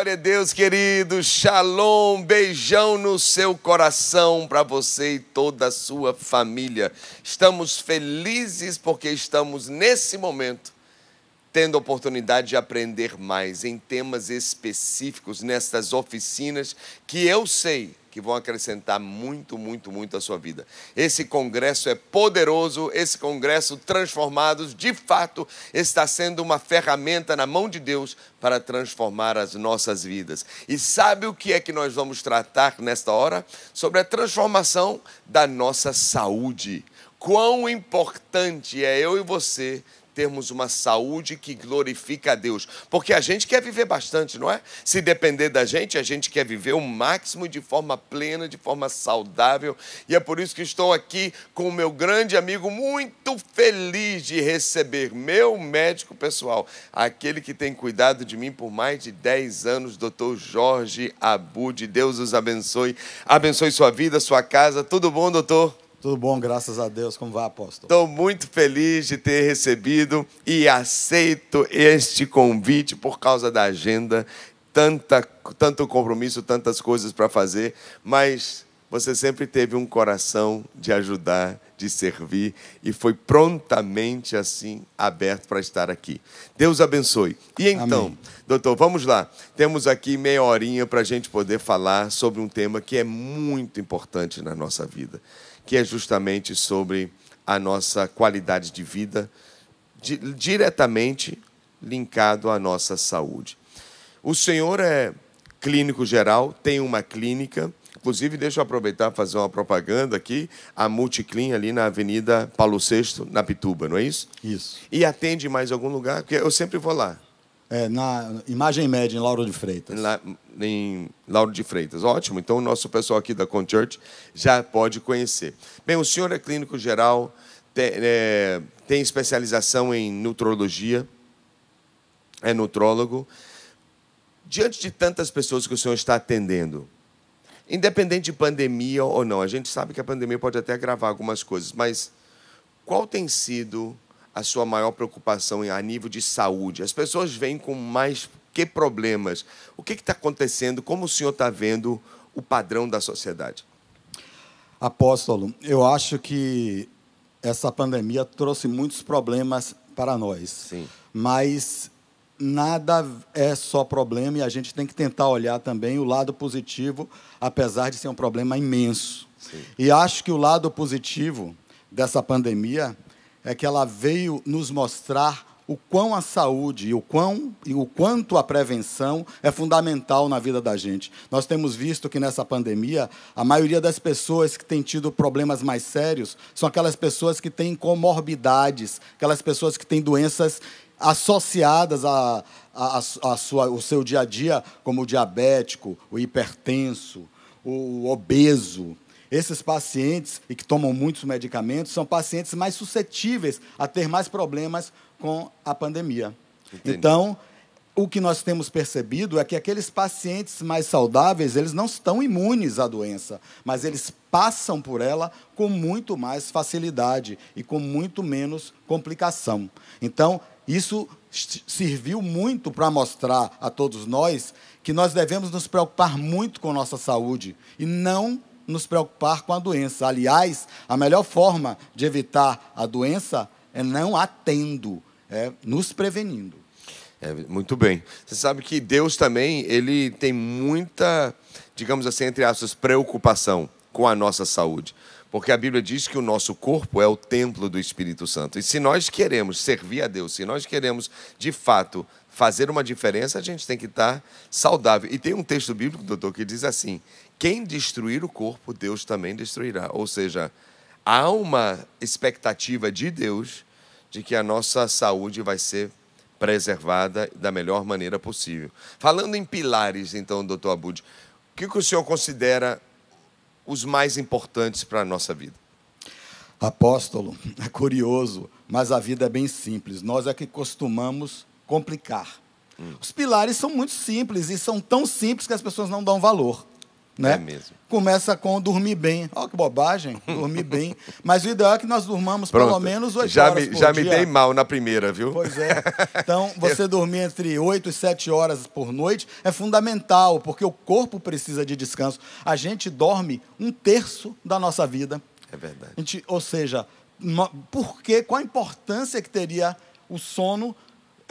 Glória a Deus, querido. Shalom, beijão no seu coração para você e toda a sua família. Estamos felizes porque estamos nesse momento tendo a oportunidade de aprender mais em temas específicos nestas oficinas que eu sei que vão acrescentar muito, muito, muito à sua vida. Esse congresso é poderoso, esse congresso transformados, de fato, está sendo uma ferramenta na mão de Deus para transformar as nossas vidas. E sabe o que é que nós vamos tratar nesta hora? Sobre a transformação da nossa saúde. Quão importante é eu e você termos uma saúde que glorifica a Deus. Porque a gente quer viver bastante, não é? Se depender da gente, a gente quer viver o máximo de forma plena, de forma saudável. E é por isso que estou aqui com o meu grande amigo, muito feliz de receber meu médico pessoal, aquele que tem cuidado de mim por mais de 10 anos, doutor Jorge Abud. Deus os abençoe. Abençoe sua vida, sua casa. Tudo bom, doutor? Tudo bom, graças a Deus. Como vai, apóstolo? Estou muito feliz de ter recebido e aceito este convite por causa da agenda. Tanta, tanto compromisso, tantas coisas para fazer, mas você sempre teve um coração de ajudar, de servir e foi prontamente assim aberto para estar aqui. Deus abençoe. E então, Amém. doutor, vamos lá. Temos aqui meia horinha para a gente poder falar sobre um tema que é muito importante na nossa vida que é justamente sobre a nossa qualidade de vida, di diretamente linkado à nossa saúde. O senhor é clínico geral, tem uma clínica. Inclusive, deixa eu aproveitar e fazer uma propaganda aqui, a Multiclin ali na Avenida Paulo VI, na Pituba, não é isso? Isso. E atende mais algum lugar, porque eu sempre vou lá. É, na imagem média, em Lauro de Freitas. La, em Lauro de Freitas. Ótimo. Então, o nosso pessoal aqui da Conchurch já pode conhecer. Bem, o senhor é clínico geral, tem, é, tem especialização em nutrologia, é nutrólogo. Diante de tantas pessoas que o senhor está atendendo, independente de pandemia ou não, a gente sabe que a pandemia pode até agravar algumas coisas, mas qual tem sido a sua maior preocupação a nível de saúde? As pessoas vêm com mais que problemas. O que está acontecendo? Como o senhor está vendo o padrão da sociedade? Apóstolo, eu acho que essa pandemia trouxe muitos problemas para nós. Sim. Mas nada é só problema e a gente tem que tentar olhar também o lado positivo, apesar de ser um problema imenso. Sim. E acho que o lado positivo dessa pandemia é que ela veio nos mostrar o quão a saúde e o, quão, e o quanto a prevenção é fundamental na vida da gente. Nós temos visto que nessa pandemia, a maioria das pessoas que têm tido problemas mais sérios são aquelas pessoas que têm comorbidades, aquelas pessoas que têm doenças associadas a, a, a sua, o seu dia a dia, como o diabético, o hipertenso, o obeso. Esses pacientes e que tomam muitos medicamentos são pacientes mais suscetíveis a ter mais problemas com a pandemia. Entendi. Então, o que nós temos percebido é que aqueles pacientes mais saudáveis, eles não estão imunes à doença, mas eles passam por ela com muito mais facilidade e com muito menos complicação. Então, isso serviu muito para mostrar a todos nós que nós devemos nos preocupar muito com nossa saúde e não nos preocupar com a doença. Aliás, a melhor forma de evitar a doença é não atendo, é nos prevenindo. É, muito bem. Você sabe que Deus também, ele tem muita, digamos assim, entre aspas, preocupação com a nossa saúde. Porque a Bíblia diz que o nosso corpo é o templo do Espírito Santo. E se nós queremos servir a Deus, se nós queremos, de fato, fazer uma diferença, a gente tem que estar saudável. E tem um texto bíblico, doutor, que diz assim: quem destruir o corpo, Deus também destruirá. Ou seja, há uma expectativa de Deus de que a nossa saúde vai ser preservada da melhor maneira possível. Falando em pilares, então, doutor Abud, o que, o senhor considera os mais importantes para a nossa vida? Apóstolo, é curioso, mas a vida é bem simples. Nós é que costumamos complicar. Hum. Os pilares são muito simples e são tão simples que as pessoas não dão valor. Né? É mesmo. Começa com dormir bem. Olha que bobagem, dormir bem. Mas o ideal é que nós durmamos Pronto. pelo menos 8 horas me, por já dia. Já me dei mal na primeira, viu? Pois é. Então, você dormir entre 8 e 7 horas por noite é fundamental, porque o corpo precisa de descanso. A gente dorme um terço da nossa vida. É verdade. Gente, ou seja, por quê? Qual a importância que teria o sono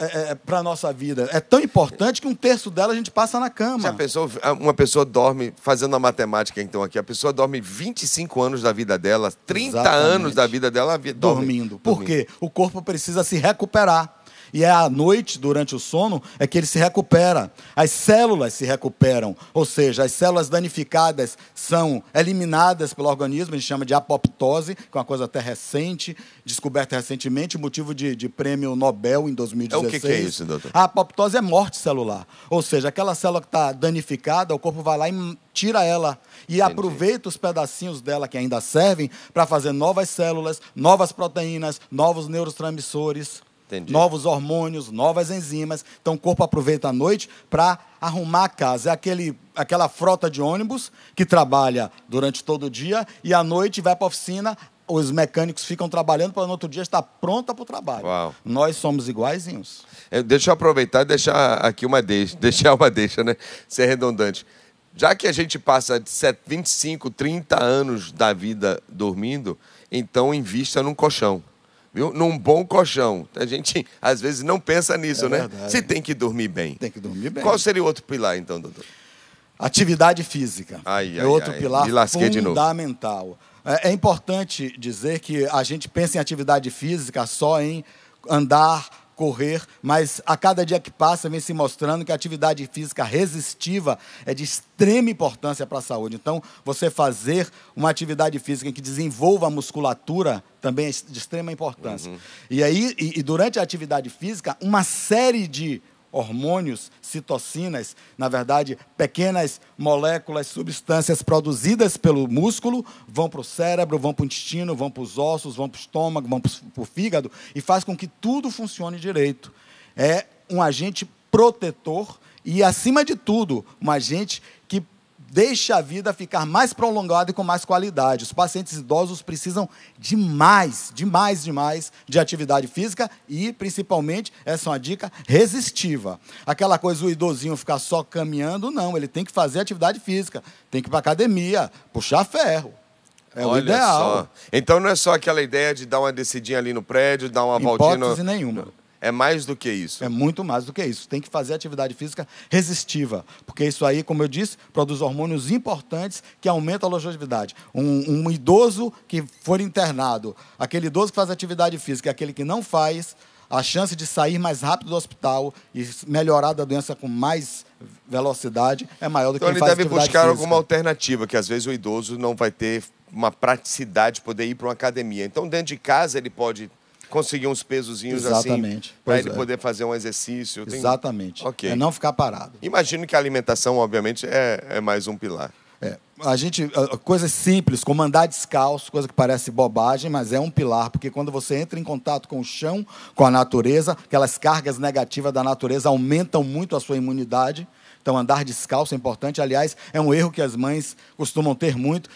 é, é, é para a nossa vida. É tão importante que um terço dela a gente passa na cama. Se a pessoa, uma pessoa dorme, fazendo a matemática então aqui, a pessoa dorme 25 anos da vida dela, 30 Exatamente. anos da vida dela dorme, dormindo. Por dormindo. quê? O corpo precisa se recuperar. E é à noite, durante o sono, é que ele se recupera. As células se recuperam, ou seja, as células danificadas são eliminadas pelo organismo, a gente chama de apoptose, que é uma coisa até recente, descoberta recentemente, motivo de, de prêmio Nobel em 2016. É o que, que é isso, doutor? A apoptose é morte celular, ou seja, aquela célula que está danificada, o corpo vai lá e tira ela e Entendi. aproveita os pedacinhos dela que ainda servem para fazer novas células, novas proteínas, novos neurotransmissores. Entendi. novos hormônios, novas enzimas. Então o corpo aproveita a noite para arrumar a casa. É aquele, aquela frota de ônibus que trabalha durante todo o dia e à noite vai para a oficina. Os mecânicos ficam trabalhando para no outro dia estar pronta para o trabalho. Uau. Nós somos iguaizinhos. É, deixa eu aproveitar e deixar aqui uma deixa, deixar uma deixa, né? Ser redundante. Já que a gente passa de 25, 30 anos da vida dormindo, então invista num colchão viu? Num bom colchão. A gente às vezes não pensa nisso, é né? Você tem que dormir bem. Tem que dormir bem. Qual seria o outro pilar, então, doutor? Atividade física. Ai, é ai, outro ai. pilar fundamental. É, é importante dizer que a gente pensa em atividade física só em andar, correr, mas a cada dia que passa vem se mostrando que a atividade física resistiva é de extrema importância para a saúde. Então, você fazer uma atividade física que desenvolva a musculatura também é de extrema importância. Uhum. E aí, e, e durante a atividade física, uma série de hormônios, citocinas, na verdade, pequenas moléculas, substâncias produzidas pelo músculo, vão para o cérebro, vão para o intestino, vão para os ossos, vão para o estômago, vão para o fígado e faz com que tudo funcione direito. É um agente protetor e, acima de tudo, um agente que deixa a vida ficar mais prolongada e com mais qualidade. Os pacientes idosos precisam demais, demais, demais de atividade física e, principalmente, essa é uma dica resistiva. Aquela coisa, o idosinho ficar só caminhando, não. Ele tem que fazer atividade física, tem que ir para academia, puxar ferro. É Olha o ideal. Só. Então não é só aquela ideia de dar uma descidinha ali no prédio, dar uma voltinha. Não nenhuma. É mais do que isso. É muito mais do que isso. Tem que fazer atividade física resistiva, porque isso aí, como eu disse, produz hormônios importantes que aumentam a longevidade. Um, um idoso que for internado, aquele idoso que faz atividade física, aquele que não faz, a chance de sair mais rápido do hospital e melhorar da doença com mais velocidade é maior do então, que então, quem ele deve buscar física. alguma alternativa, que às vezes o idoso não vai ter uma praticidade de poder ir para uma academia. Então, dentro de casa, ele pode conseguir uns pesozinhos assim Exatamente. assim para ele é. poder fazer um exercício. Tem... Exatamente. ok É não ficar parado. Imagino que a alimentação, obviamente, é, é mais um pilar. É. A gente, coisas simples, como andar descalço, coisa que parece bobagem, mas é um pilar, porque quando você entra em contato com o chão, com a natureza, aquelas cargas negativas da natureza aumentam muito a sua imunidade. Então, andar descalço é importante. Aliás, é um erro que as mães costumam ter muito,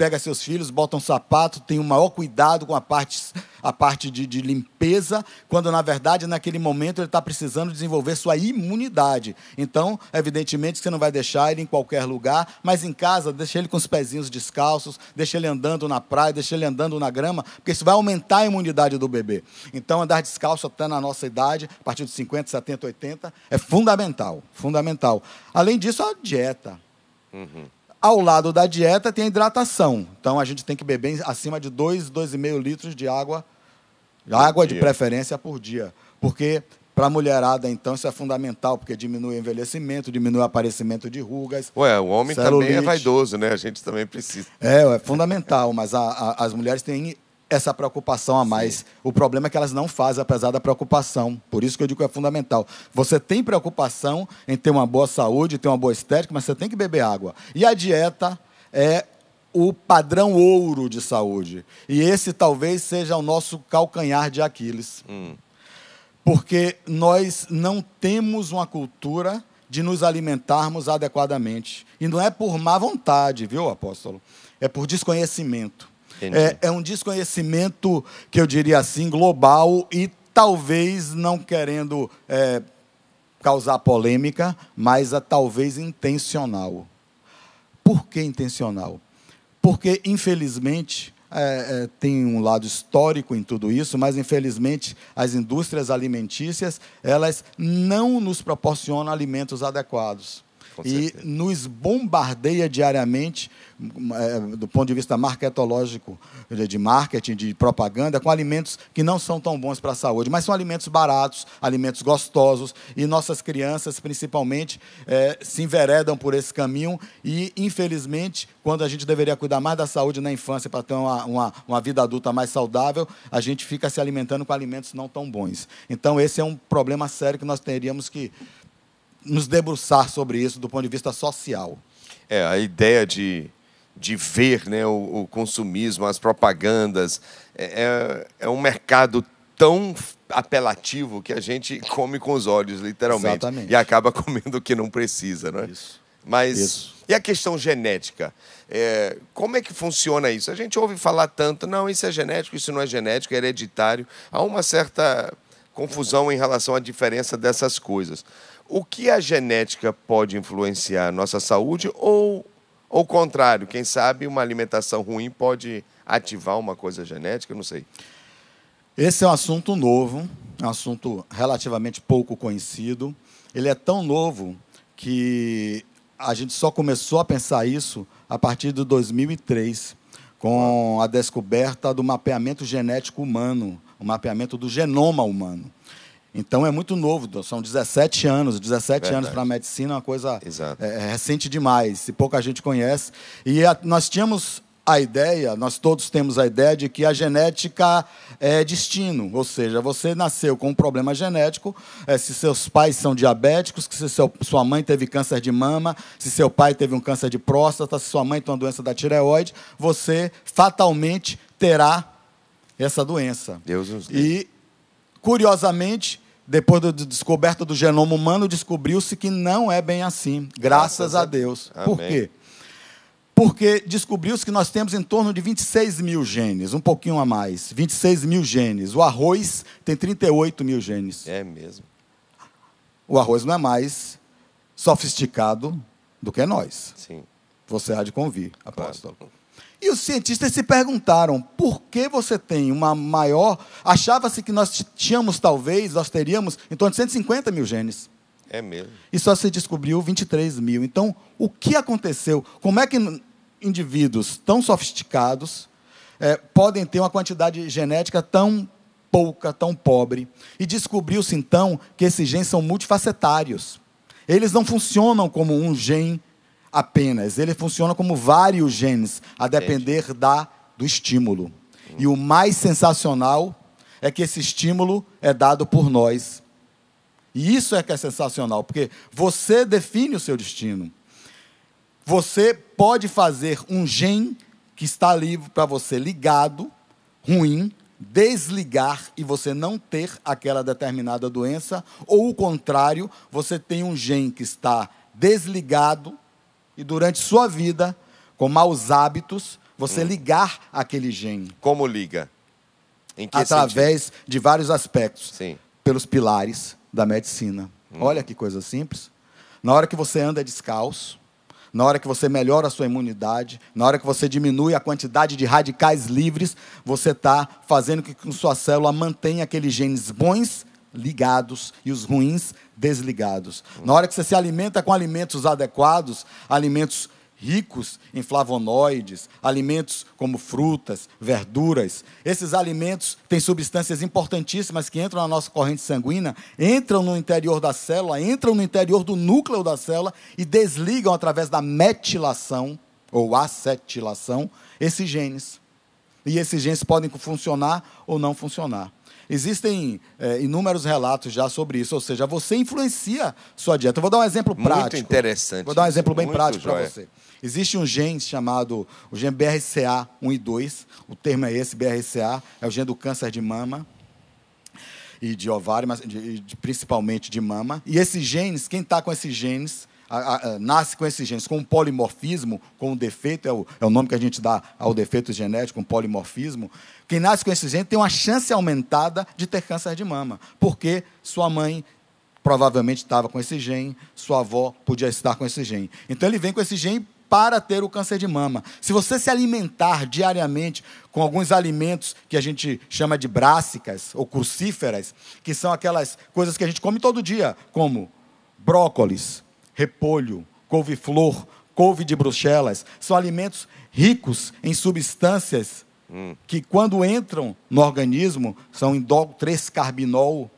pega seus filhos, bota um sapato, tem o maior cuidado com a parte, a parte de, de limpeza, quando na verdade naquele momento ele está precisando desenvolver sua imunidade. Então, evidentemente, você não vai deixar ele em qualquer lugar, mas em casa deixa ele com os pezinhos descalços, deixa ele andando na praia, deixa ele andando na grama, porque isso vai aumentar a imunidade do bebê. Então, andar descalço até na nossa idade, a partir dos 50, 70, 80, é fundamental, fundamental. Além disso, a dieta. Uhum. Ao lado da dieta tem a hidratação. Então a gente tem que beber acima de 2, 2,5 litros de água, por água dia. de preferência por dia. Porque para a mulherada, então, isso é fundamental, porque diminui o envelhecimento, diminui o aparecimento de rugas. Ué, o homem celulite. também é vaidoso, né? A gente também precisa. É, é fundamental, mas a, a, as mulheres têm essa preocupação a mais. Sim. O problema é que elas não fazem, apesar da preocupação. Por isso que eu digo que é fundamental. Você tem preocupação em ter uma boa saúde, ter uma boa estética, mas você tem que beber água. E a dieta é o padrão ouro de saúde. E esse talvez seja o nosso calcanhar de Aquiles. Hum. Porque nós não temos uma cultura de nos alimentarmos adequadamente. E não é por má vontade, viu, apóstolo? É por desconhecimento. É, é um desconhecimento que eu diria assim global e talvez não querendo é, causar polêmica, mas a talvez intencional. Por que intencional? Porque infelizmente é, é, tem um lado histórico em tudo isso, mas infelizmente as indústrias alimentícias elas não nos proporcionam alimentos adequados. Com e nos bombardeia diariamente, é, do ponto de vista marketológico, de marketing, de propaganda, com alimentos que não são tão bons para a saúde, mas são alimentos baratos, alimentos gostosos, e nossas crianças, principalmente, é, se enveredam por esse caminho e, infelizmente, quando a gente deveria cuidar mais da saúde na infância para ter uma, uma, uma vida adulta mais saudável, a gente fica se alimentando com alimentos não tão bons. Então, esse é um problema sério que nós teríamos que nos debruçar sobre isso do ponto de vista social. É, a ideia de, de ver né, o, o consumismo, as propagandas, é, é, é um mercado tão apelativo que a gente come com os olhos, literalmente. Exatamente. E acaba comendo o que não precisa, não é? Isso. Mas isso. e a questão genética? É, como é que funciona isso? A gente ouve falar tanto, não, isso é genético, isso não é genético, é hereditário. Há uma certa confusão em relação à diferença dessas coisas. O que a genética pode influenciar a nossa saúde ou ao contrário, quem sabe uma alimentação ruim pode ativar uma coisa genética, não sei. Esse é um assunto novo, é um assunto relativamente pouco conhecido. Ele é tão novo que a gente só começou a pensar isso a partir de 2003, com a descoberta do mapeamento genético humano, o mapeamento do genoma humano. Então é muito novo, são 17 anos. 17 Verdade. anos para a medicina é uma coisa é, é, recente demais, e pouca gente conhece. E a, nós tínhamos a ideia, nós todos temos a ideia de que a genética é destino, ou seja, você nasceu com um problema genético, é, se seus pais são diabéticos, se seu, sua mãe teve câncer de mama, se seu pai teve um câncer de próstata, se sua mãe tem uma doença da tireoide, você fatalmente terá essa doença. Deus nos livre. Curiosamente, depois da descoberta do genoma humano, descobriu-se que não é bem assim, graças, a Deus. Por quê? Porque descobriu-se que nós temos em torno de 26 mil genes, um pouquinho a mais. 26 mil genes. O arroz tem 38 mil genes. É mesmo. O arroz não é mais sofisticado do que nós. Sim. Você há de convir, apóstolo. Claro. E os cientistas se perguntaram por que você tem uma maior. Achava-se que nós tínhamos, talvez, nós teríamos em torno de 150 mil genes. É mesmo. E só se descobriu 23 mil. Então, o que aconteceu? Como é que indivíduos tão sofisticados é, podem ter uma quantidade genética tão pouca, tão pobre? E descobriu-se, então, que esses genes são multifacetários. Eles não funcionam como um gene apenas. Ele funciona como vários genes, a depender da, do estímulo. E o mais sensacional é que esse estímulo é dado por nós. E isso é que é sensacional, porque você define o seu destino. Você pode fazer um gene que está livre para você ligado, ruim, desligar e você não ter aquela determinada doença, ou o contrário, você tem um gene que está desligado, e durante sua vida, com maus hábitos, você hum. ligar aquele gene. Como liga? Através sentido? de vários aspectos. Sim. Pelos pilares da medicina. Hum. Olha que coisa simples. Na hora que você anda descalço, na hora que você melhora a sua imunidade, na hora que você diminui a quantidade de radicais livres, você está fazendo com que sua célula mantenha aqueles genes bons ligados e os ruins desligados. Na hora que você se alimenta com alimentos adequados, alimentos ricos em flavonoides, alimentos como frutas, verduras. Esses alimentos têm substâncias importantíssimas que entram na nossa corrente sanguínea, entram no interior da célula, entram no interior do núcleo da célula e desligam através da metilação ou acetilação esses genes. E esses genes podem funcionar ou não funcionar. Existem é, inúmeros relatos já sobre isso, ou seja, você influencia sua dieta. vou dar um exemplo prático. Muito interessante. Vou dar um exemplo bem prático para você. Existe um gene chamado o gene BRCA1 e 2, o termo é esse, BRCA, é o gene do câncer de mama e de ovário, mas de, de, principalmente de mama. E esses genes, quem está com esses genes, a, a, nasce com esses genes, com um polimorfismo, com um defeito, é o, é o nome que a gente dá ao defeito genético, um polimorfismo. Quem nasce com esses genes tem uma chance aumentada de ter câncer de mama, porque sua mãe provavelmente estava com esse gene, sua avó podia estar com esse gene. Então ele vem com esse gene para ter o câncer de mama. Se você se alimentar diariamente com alguns alimentos que a gente chama de brássicas ou crucíferas, que são aquelas coisas que a gente come todo dia, como brócolis, repolho, couve-flor, couve de bruxelas, são alimentos ricos em substâncias hum. que, quando entram no organismo, são indol 3-carbinol.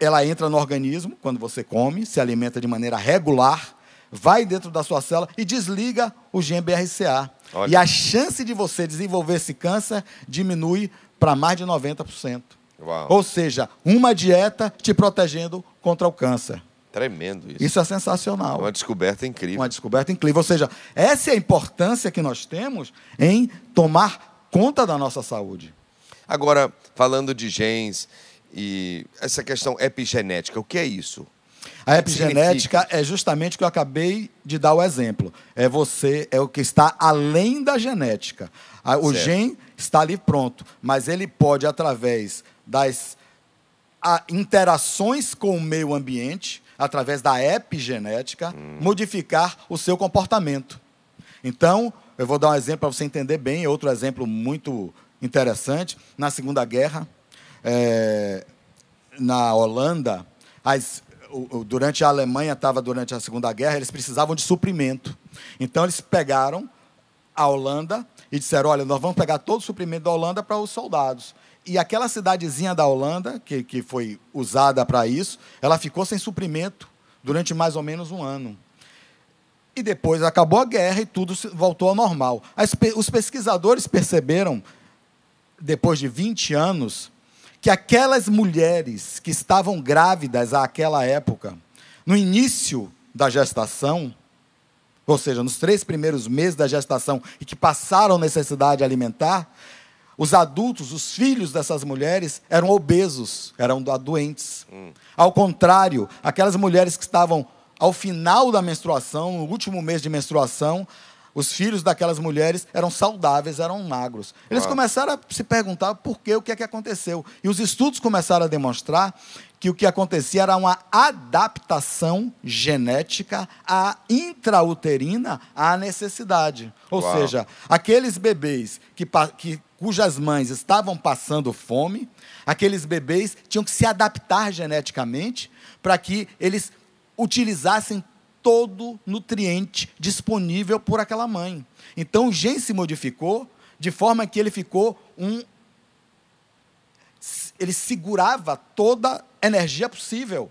Ela entra no organismo quando você come, se alimenta de maneira regular, vai dentro da sua célula e desliga o GMBRCA. Olha. E a chance de você desenvolver esse câncer diminui para mais de 90%. Uau. Ou seja, uma dieta te protegendo contra o câncer. Tremendo isso. Isso é sensacional. Uma descoberta incrível. Uma descoberta incrível. Ou seja, essa é a importância que nós temos em tomar conta da nossa saúde. Agora, falando de genes e essa questão epigenética, o que é isso? A epigenética é justamente o que eu acabei de dar o exemplo. É você, é o que está além da genética. O certo. gene está ali pronto, mas ele pode, através das interações com o meio ambiente, através da epigenética, hum. modificar o seu comportamento. Então, eu vou dar um exemplo para você entender bem, outro exemplo muito interessante. Na Segunda Guerra, é, na Holanda, as, durante a Alemanha estava durante a Segunda Guerra, eles precisavam de suprimento. Então eles pegaram a Holanda e disseram: olha, nós vamos pegar todo o suprimento da Holanda para os soldados. E aquela cidadezinha da Holanda, que, que foi usada para isso, ela ficou sem suprimento durante mais ou menos um ano. E depois acabou a guerra e tudo voltou ao normal. As, os pesquisadores perceberam, depois de 20 anos, que aquelas mulheres que estavam grávidas àquela época, no início da gestação, ou seja, nos três primeiros meses da gestação e que passaram necessidade alimentar, os adultos, os filhos dessas mulheres eram obesos, eram doentes. Hum. Ao contrário, aquelas mulheres que estavam ao final da menstruação, no último mês de menstruação, os filhos daquelas mulheres eram saudáveis, eram magros. Eles começaram a se perguntar por que, o que é que aconteceu. E os estudos começaram a demonstrar que o que acontecia era uma adaptação genética à intrauterina à necessidade. Ou Uau. seja, aqueles bebês que, que cujas mães estavam passando fome, aqueles bebês tinham que se adaptar geneticamente para que eles utilizassem todo nutriente disponível por aquela mãe. Então o gene se modificou de forma que ele ficou um ele segurava toda a energia possível.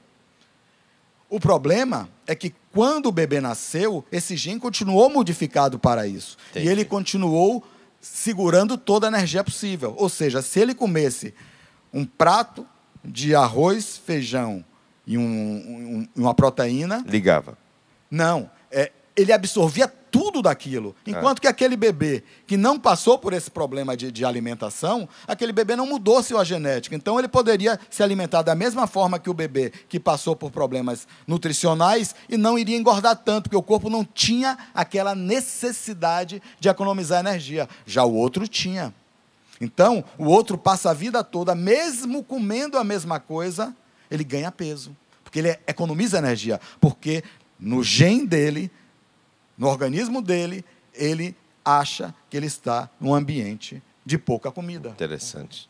O problema é que quando o bebê nasceu, esse gene continuou modificado para isso. Entendi. E ele continuou segurando toda a energia possível. Ou seja, se ele comesse um prato de arroz, feijão e um, um, uma proteína. Ligava. Não. É, ele absorvia tudo daquilo. É. Enquanto é. que aquele bebê que não passou por esse problema de, de alimentação, aquele bebê não mudou sua genética. Então ele poderia se alimentar da mesma forma que o bebê que passou por problemas nutricionais e não iria engordar tanto, porque o corpo não tinha aquela necessidade de economizar energia. Já o outro tinha. Então, o outro passa a vida toda, mesmo comendo a mesma coisa, ele ganha peso. Porque ele economiza energia. Porque no gene dele no organismo dele, ele acha que ele está num ambiente de pouca comida. Interessante.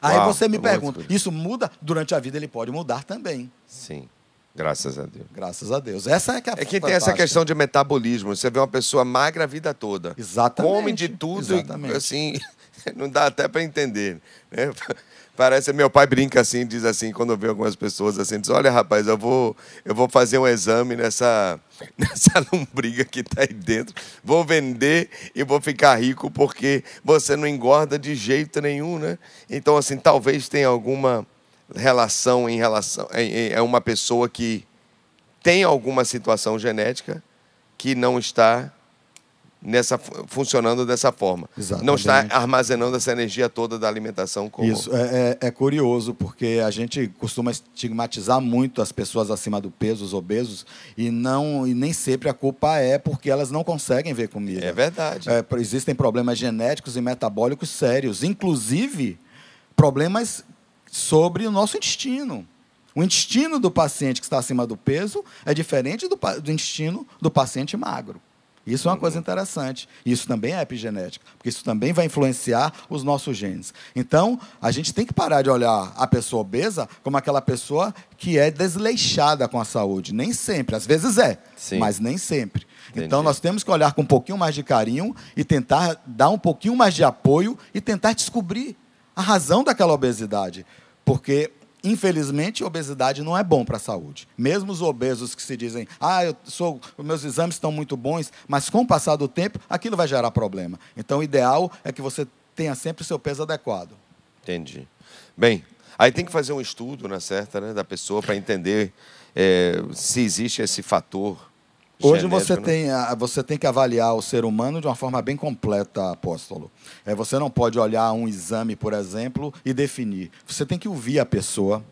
Aí Uau, você me é pergunta, isso muda? Durante a vida ele pode mudar também. Sim. Graças a Deus. Graças a Deus. Essa é que é, é que tem essa questão de metabolismo. Você vê uma pessoa magra a vida toda. Exatamente. Come de tudo Exatamente. E, assim, não dá até para entender, né? Parece, meu pai brinca assim, diz assim, quando vê algumas pessoas assim, diz, olha rapaz, eu vou, eu vou fazer um exame nessa, nessa lombriga que está aí dentro, vou vender e vou ficar rico porque você não engorda de jeito nenhum, né? Então assim, talvez tenha alguma relação em relação, é uma pessoa que tem alguma situação genética que não está nessa funcionando dessa forma. Exatamente. Não está armazenando essa energia toda da alimentação como... Isso é, é, é, curioso porque a gente costuma estigmatizar muito as pessoas acima do peso, os obesos, e não e nem sempre a culpa é porque elas não conseguem ver comida. É verdade. É, existem problemas genéticos e metabólicos sérios, inclusive problemas sobre o nosso intestino. O intestino do paciente que está acima do peso é diferente do, do intestino do paciente magro. Isso é uma coisa uhum. interessante. Isso também é epigenética, porque isso também vai influenciar os nossos genes. Então, a gente tem que parar de olhar a pessoa obesa como aquela pessoa que é desleixada com a saúde. Nem sempre, às vezes é, Sim. mas nem sempre. Então, Entendi. Então, nós temos que olhar com um pouquinho mais de carinho e tentar dar um pouquinho mais de apoio e tentar descobrir a razão daquela obesidade. Porque Infelizmente, obesidade não é bom para a saúde. Mesmo os obesos que se dizem, ah, eu sou, meus exames estão muito bons, mas com o passar do tempo, aquilo vai gerar problema. Então, o ideal é que você tenha sempre o seu peso adequado. Entendi. Bem, aí tem que fazer um estudo, na né, certa, né, da pessoa para entender é, se existe esse fator Hoje você, né? tem, você tem que avaliar o ser humano de uma forma bem completa, apóstolo. É, você não pode olhar um exame, por exemplo, e definir. Você tem que ouvir a pessoa,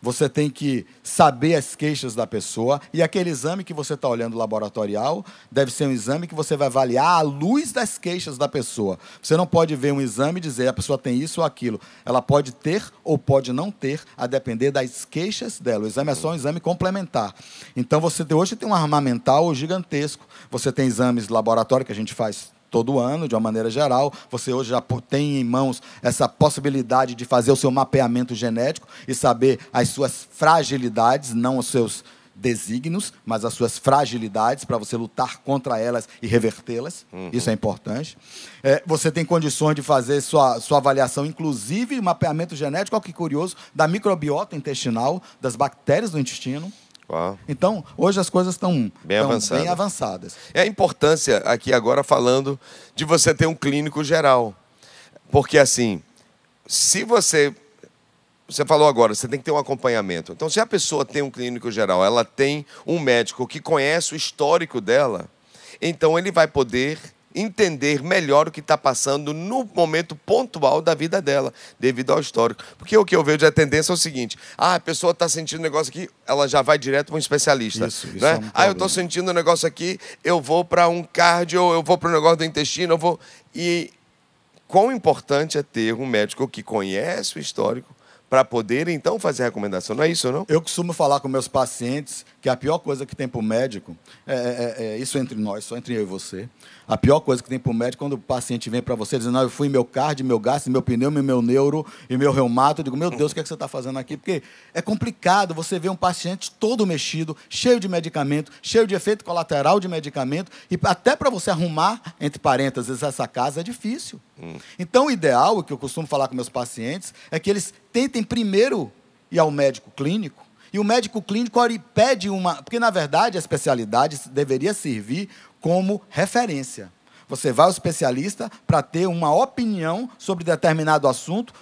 você tem que saber as queixas da pessoa. E aquele exame que você está olhando laboratorial deve ser um exame que você vai avaliar à luz das queixas da pessoa. Você não pode ver um exame e dizer a pessoa tem isso ou aquilo. Ela pode ter ou pode não ter, a depender das queixas dela. O exame é só um exame complementar. Então você hoje tem um armamental gigantesco. Você tem exames de laboratório que a gente faz todo ano, de uma maneira geral. Você hoje já tem em mãos essa possibilidade de fazer o seu mapeamento genético e saber as suas fragilidades, não os seus desígnios, mas as suas fragilidades para você lutar contra elas e revertê-las. Uhum. Isso é importante. É, você tem condições de fazer sua, sua avaliação, inclusive mapeamento genético, olha que curioso, da microbiota intestinal, das bactérias do intestino. Então, hoje as coisas estão bem, bem avançadas. É a importância aqui agora falando de você ter um clínico geral. Porque assim, se você você falou agora, você tem que ter um acompanhamento. Então, se a pessoa tem um clínico geral, ela tem um médico que conhece o histórico dela, então ele vai poder entender melhor o que está passando no momento pontual da vida dela, devido ao histórico. Porque o que eu vejo de é tendência é o seguinte: ah, a pessoa está sentindo um negócio aqui, ela já vai direto para um especialista. Isso, isso né? é um ah, eu estou sentindo um negócio aqui, eu vou para um cardio, eu vou para o um negócio do intestino, eu vou. E quão importante é ter um médico que conhece o histórico para poder então fazer recomendação, não é isso, não? Eu costumo falar com meus pacientes que a pior coisa que tem para o médico, é, é, é, é, isso entre nós, só entre eu e você, a pior coisa que tem para o médico quando o paciente vem para você dizendo, não, eu fui meu card, meu gasto, meu pneu, meu neuro e meu reumato, eu digo, meu Deus, o que, é que você está fazendo aqui? Porque é complicado você ver um paciente todo mexido, cheio de medicamento, cheio de efeito colateral de medicamento, e até para você arrumar, entre parênteses, essa casa é difícil. Então, o ideal, o que eu costumo falar com meus pacientes, é que eles tentem primeiro ir ao médico clínico, e o médico clínico pede uma. Porque, na verdade, a especialidade deveria servir como referência. Você vai ao especialista para ter uma opinião sobre determinado assunto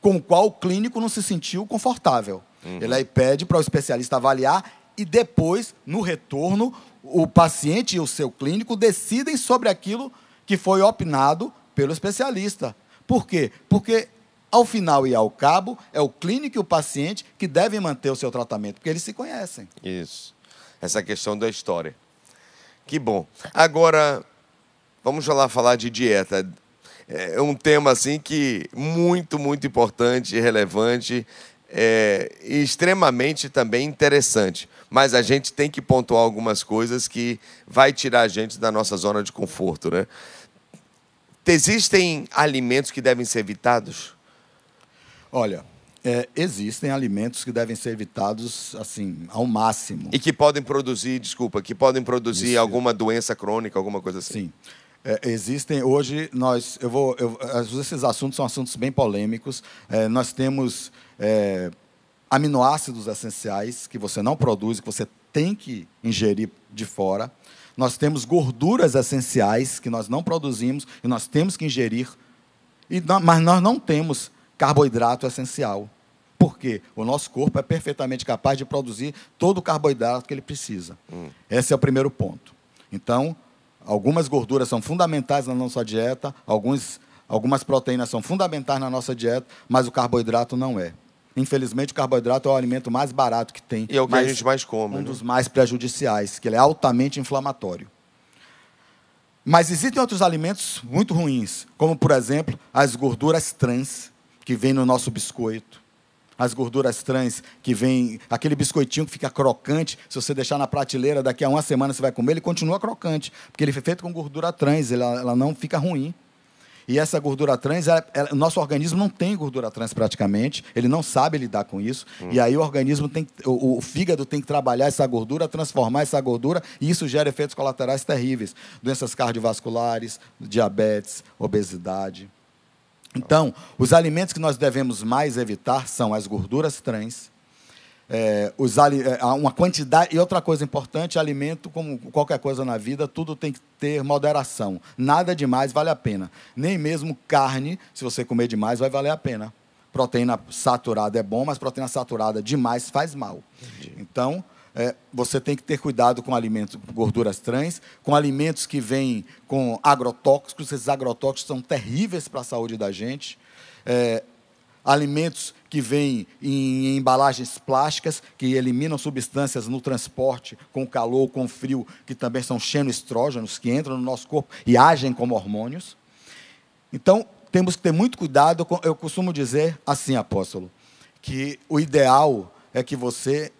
com o qual o clínico não se sentiu confortável. Uhum. Ele aí pede para o especialista avaliar e depois, no retorno, o paciente e o seu clínico decidem sobre aquilo que foi opinado pelo especialista. Por quê? Porque ao final e ao cabo, é o clínico e o paciente que devem manter o seu tratamento, porque eles se conhecem. Isso. Essa é questão da história. Que bom. Agora, vamos lá falar de dieta. É, é um tema assim que muito, muito importante, relevante é, e extremamente também interessante. Mas a gente tem que pontuar algumas coisas que vai tirar a gente da nossa zona de conforto, né? Existem alimentos que devem ser evitados? Olha, é, existem alimentos que devem ser evitados assim ao máximo. E que podem produzir, desculpa, que podem produzir Isso. alguma doença crônica, alguma coisa assim. Sim. É, existem hoje nós eu vou eu, esses assuntos são assuntos bem polêmicos. É, nós temos é, aminoácidos essenciais que você não produz, que você tem que ingerir de fora. Nós temos gorduras essenciais que nós não produzimos e nós temos que ingerir. E, mas nós não temos carboidrato é essencial. Porque o nosso corpo é perfeitamente capaz de produzir todo o carboidrato que ele precisa. Hum. Esse é o primeiro ponto. Então, algumas gorduras são fundamentais na nossa dieta, alguns, algumas proteínas são fundamentais na nossa dieta, mas o carboidrato não é. Infelizmente, o carboidrato é o alimento mais barato que tem. E é o que a gente mais come. Um né? dos mais prejudiciais, que ele é altamente inflamatório. Mas existem outros alimentos muito ruins, como, por exemplo, as gorduras trans, que vem no nosso biscoito, as gorduras trans que vem, aquele biscoitinho que fica crocante, se você deixar na prateleira, daqui a uma semana você vai comer, ele continua crocante, porque ele foi é feito com gordura trans, ela, ela não fica ruim. E essa gordura trans, ela, ela, nosso organismo não tem gordura trans praticamente, ele não sabe lidar com isso. Hum. E aí o organismo tem o, o, fígado tem que trabalhar essa gordura, transformar essa gordura, e isso gera efeitos colaterais terríveis: doenças cardiovasculares, diabetes, obesidade. Então, os alimentos que nós devemos mais evitar são as gorduras trans, é, os, é, uma quantidade. E outra coisa importante, alimento, como qualquer coisa na vida, tudo tem que ter moderação. Nada demais vale a pena. Nem mesmo carne, se você comer demais, vai valer a pena. Proteína saturada é bom, mas proteína saturada demais faz mal. Entendi. Então, é, você tem que ter cuidado com alimentos com gorduras trans, com alimentos que vêm com agrotóxicos, esses agrotóxicos são terríveis para a saúde da gente. É, alimentos que vêm em embalagens plásticas, que eliminam substâncias no transporte, com calor, com frio, que também são xenoestrógenos, que entram no nosso corpo e agem como hormônios. Então, temos que ter muito cuidado. Eu costumo dizer assim, apóstolo, que o ideal é que você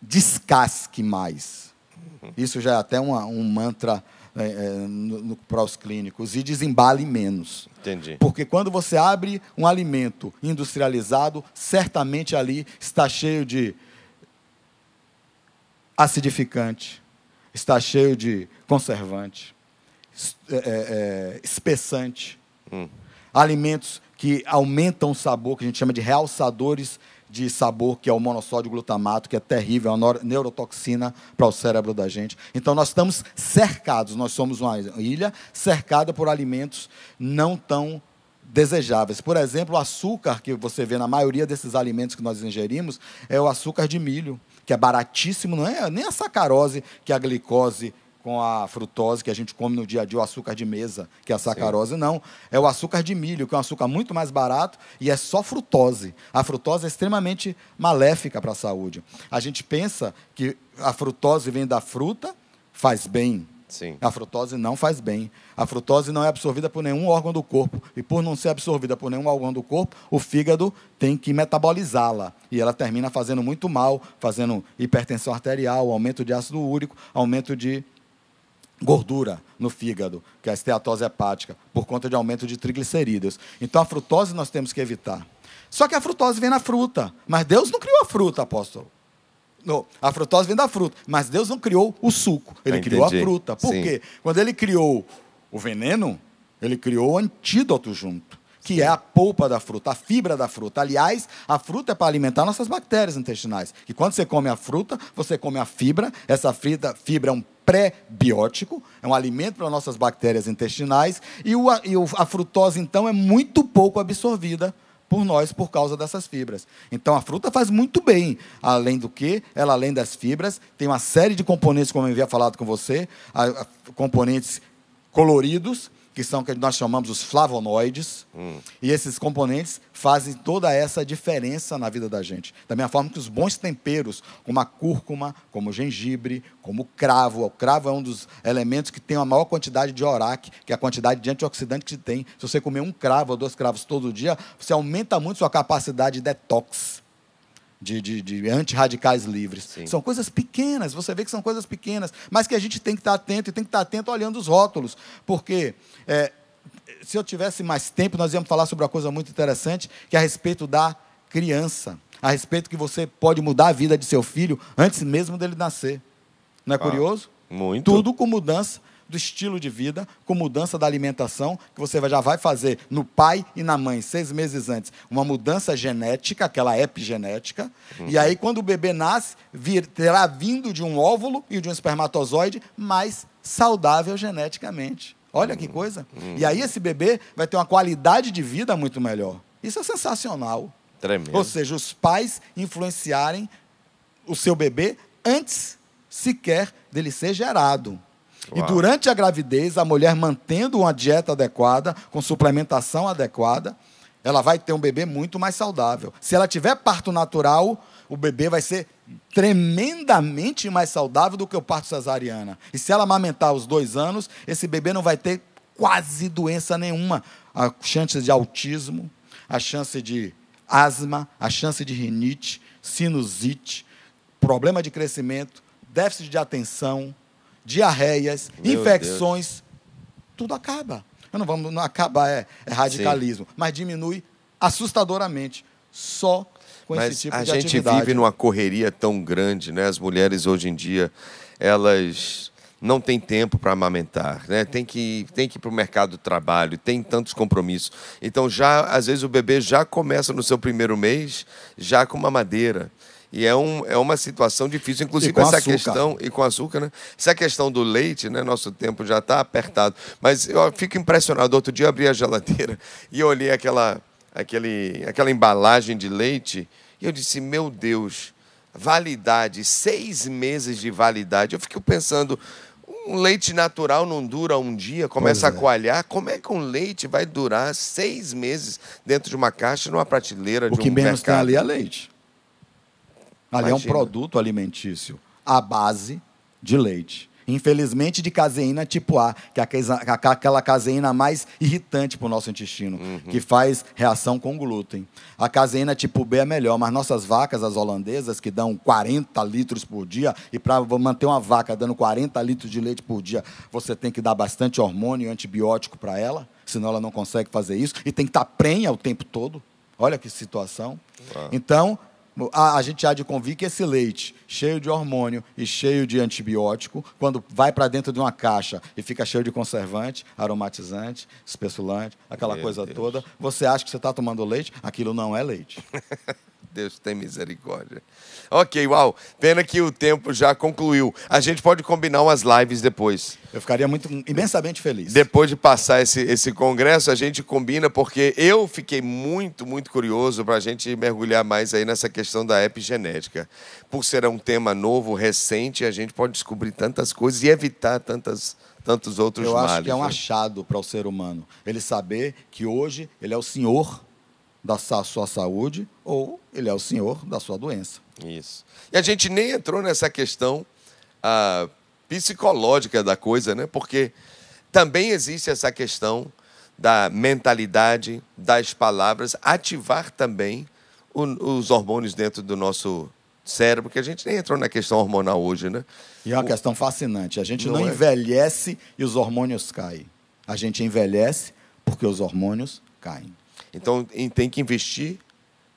descasque mais. Isso já é até uma, um mantra é, é no, no, para os clínicos. E desembale menos. Entendi. Porque quando você abre um alimento industrializado, certamente ali está cheio de acidificante, está cheio de conservante, é, é, é, espessante. Hum. Alimentos que aumentam o sabor, que a gente chama de realçadores de sabor, que é o monossódio glutamato, que é terrível, é uma neurotoxina para o cérebro da gente. Então, nós estamos cercados, nós somos uma ilha cercada por alimentos não tão desejáveis. Por exemplo, o açúcar que você vê na maioria desses alimentos que nós ingerimos é o açúcar de milho, que é baratíssimo, não é nem a sacarose que é a glicose com a frutose que a gente come no dia a dia, o açúcar de mesa, que é a sacarose, Sim. não. É o açúcar de milho, que é um açúcar muito mais barato e é só frutose. A frutose é extremamente maléfica para a saúde. A gente pensa que a frutose vem da fruta, faz bem. Sim. A frutose não faz bem. A frutose não é absorvida por nenhum órgão do corpo. E por não ser absorvida por nenhum órgão do corpo, o fígado tem que metabolizá-la. E ela termina fazendo muito mal, fazendo hipertensão arterial, aumento de ácido úrico, aumento de gordura no fígado, que é a esteatose hepática, por conta de aumento de triglicerídeos. Então a frutose nós temos que evitar. Só que a frutose vem na fruta, mas Deus não criou a fruta, apóstolo. Não, a frutose vem da fruta, mas Deus não criou o suco, ele ah, criou a fruta. Por Sim. quê? Quando ele criou o veneno, ele criou o antídoto junto que é a polpa da fruta, a fibra da fruta. Aliás, a fruta é para alimentar nossas bactérias intestinais. E quando você come a fruta, você come a fibra. Essa fibra, fibra é um pré-biótico, é um alimento para nossas bactérias intestinais. E, o, e a frutose, então, é muito pouco absorvida por nós por causa dessas fibras. Então a fruta faz muito bem, além do que, ela além das fibras, tem uma série de componentes, como eu havia falado com você, a, a, componentes coloridos que são que nós chamamos os flavonoides, hum. e esses componentes fazem toda essa diferença na vida da gente. Da mesma forma que os bons temperos, como a cúrcuma, como o gengibre, como o cravo, o cravo é um dos elementos que tem a maior quantidade de orac, que é a quantidade de antioxidante que tem. Se você comer um cravo ou dois cravos todo dia, você aumenta muito sua capacidade de detox de, de, de antirradicais livres. Sim. São coisas pequenas, você vê que são coisas pequenas, mas que a gente tem que estar atento e tem que estar atento olhando os rótulos, porque é, se eu tivesse mais tempo, nós íamos falar sobre uma coisa muito interessante, que é a respeito da criança, a respeito que você pode mudar a vida de seu filho antes mesmo dele nascer. Não é ah, curioso? Muito. Tudo com mudança do estilo de vida, com mudança da alimentação, que você já vai fazer no pai e na mãe, seis meses antes, uma mudança genética, aquela epigenética. Uhum. E aí, quando o bebê nasce, vir, terá vindo de um óvulo e de um espermatozoide mais saudável geneticamente. Olha que coisa. Uhum. E aí, esse bebê vai ter uma qualidade de vida muito melhor. Isso é sensacional. Tremendo. Ou seja, os pais influenciarem o seu bebê antes sequer dele ser gerado. E durante a gravidez, a mulher mantendo uma dieta adequada, com suplementação adequada, ela vai ter um bebê muito mais saudável. Se ela tiver parto natural, o bebê vai ser tremendamente mais saudável do que o parto cesariana. E se ela amamentar aos dois anos, esse bebê não vai ter quase doença nenhuma. A chance de autismo, a chance de asma, a chance de rinite, sinusite, problema de crescimento, déficit de atenção, diarreias, Meu infecções, Deus. tudo acaba. Eu não vamos não acabar é, é radicalismo, Sim. mas diminui assustadoramente só com mas esse tipo de atividade. A gente vive numa correria tão grande, né? As mulheres hoje em dia, elas não tem tempo para amamentar, né? Tem que tem que ir para o mercado do trabalho, tem tantos compromissos. Então já às vezes o bebê já começa no seu primeiro mês já com uma madeira. E é, um, é uma situação difícil, inclusive com essa açúcar. questão, e com açúcar, né? Essa questão do leite, né? Nosso tempo já está apertado. Mas eu fico impressionado. Outro dia eu abri a geladeira e olhei aquela, aquele, aquela embalagem de leite e eu disse, meu Deus, validade, seis meses de validade. Eu fico pensando, um leite natural não dura um dia, começa é. a coalhar. Como é que um leite vai durar seis meses dentro de uma caixa, numa prateleira, o de um mercado? O que menos tem ali é leite. Ali Imagina. é um produto alimentício à base de leite. Infelizmente, de caseína tipo A, que é aquela caseína mais irritante para o nosso intestino, uhum. que faz reação com glúten. A caseína tipo B é melhor, mas nossas vacas, as holandesas, que dão 40 litros por dia, e para manter uma vaca dando 40 litros de leite por dia, você tem que dar bastante hormônio e antibiótico para ela, senão ela não consegue fazer isso, e tem que estar tá prenha o tempo todo. Olha que situação. Ah. Então, a, a gente há de convir que esse leite, cheio de hormônio e cheio de antibiótico, quando vai para dentro de uma caixa e fica cheio de conservante, aromatizante, espessulante, aquela Meu coisa Deus. toda, você acha que você está tomando leite? Aquilo não é leite. Deus tem misericórdia. Ok, uau. Pena que o tempo já concluiu. A gente pode combinar umas lives depois. Eu ficaria muito imensamente feliz. Depois de passar esse, esse congresso, a gente combina, porque eu fiquei muito, muito curioso para a gente mergulhar mais aí nessa questão da epigenética. Por ser um tema novo, recente, a gente pode descobrir tantas coisas e evitar tantas, tantos outros males. Eu acho males, que é um né? achado para o ser humano. Ele saber que hoje ele é o senhor da sua saúde ou ele é o senhor da sua doença. Isso. E a gente nem entrou nessa questão ah, psicológica da coisa, né? Porque também existe essa questão da mentalidade, das palavras, ativar também o, os hormônios dentro do nosso cérebro, que a gente nem entrou na questão hormonal hoje, né? E é uma o... questão fascinante. A gente não, não é... envelhece e os hormônios caem. A gente envelhece porque os hormônios caem. Então, tem que investir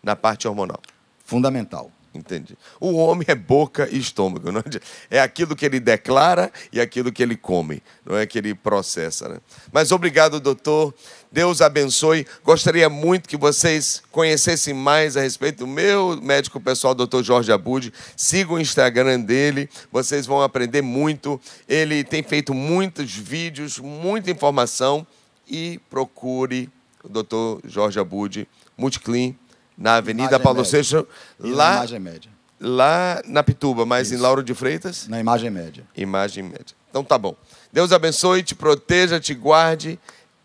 na parte hormonal. Fundamental. Entendi. O homem é boca e estômago. Não é? é aquilo que ele declara e aquilo que ele come, não é que ele processa. Né? Mas obrigado, doutor. Deus abençoe. Gostaria muito que vocês conhecessem mais a respeito do meu médico pessoal, doutor Jorge Abud. Siga o Instagram dele, vocês vão aprender muito. Ele tem feito muitos vídeos, muita informação e procure o doutor Jorge Abude Multiclean, na Avenida imagem é Paulo Seixas. lá, na imagem é média. lá na Pituba, mas Isso. em Lauro de Freitas? Na imagem é média. Imagem média. Então tá bom. Deus abençoe, te proteja, te guarde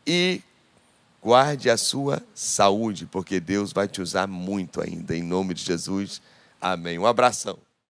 e guarde a sua saúde, porque Deus vai te usar muito ainda. Em nome de Jesus. Amém. Um abração.